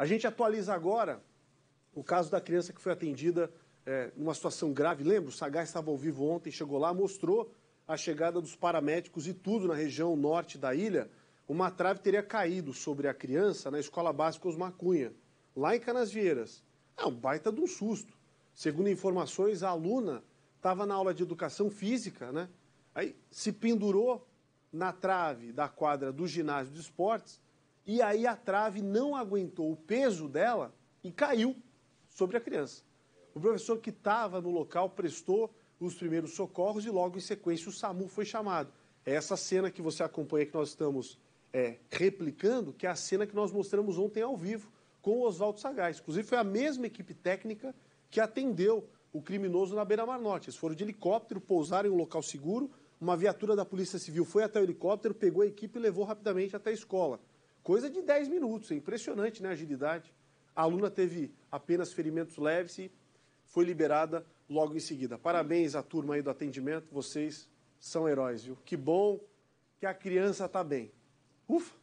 A gente atualiza agora o caso da criança que foi atendida é, numa situação grave. Lembra? O Sagaz estava ao vivo ontem, chegou lá, mostrou a chegada dos paramédicos e tudo na região norte da ilha. Uma trave teria caído sobre a criança na escola básica Osmar Cunha, lá em Canasvieiras. É um baita de um susto. Segundo informações, a aluna estava na aula de educação física, né? Aí se pendurou na trave da quadra do ginásio de esportes e aí a trave não aguentou o peso dela e caiu sobre a criança. O professor que estava no local prestou os primeiros socorros e logo em sequência o SAMU foi chamado. É essa cena que você acompanha, que nós estamos é, replicando, que é a cena que nós mostramos ontem ao vivo com o Oswaldo Sagaz. Inclusive foi a mesma equipe técnica que atendeu o criminoso na Beira-Mar Norte. Eles foram de helicóptero, pousaram em um local seguro, uma viatura da Polícia Civil foi até o helicóptero, pegou a equipe e levou rapidamente até a escola. Coisa de 10 minutos, é impressionante né, a agilidade. A aluna teve apenas ferimentos leves e foi liberada logo em seguida. Parabéns à turma aí do atendimento, vocês são heróis, viu? Que bom que a criança está bem. Ufa!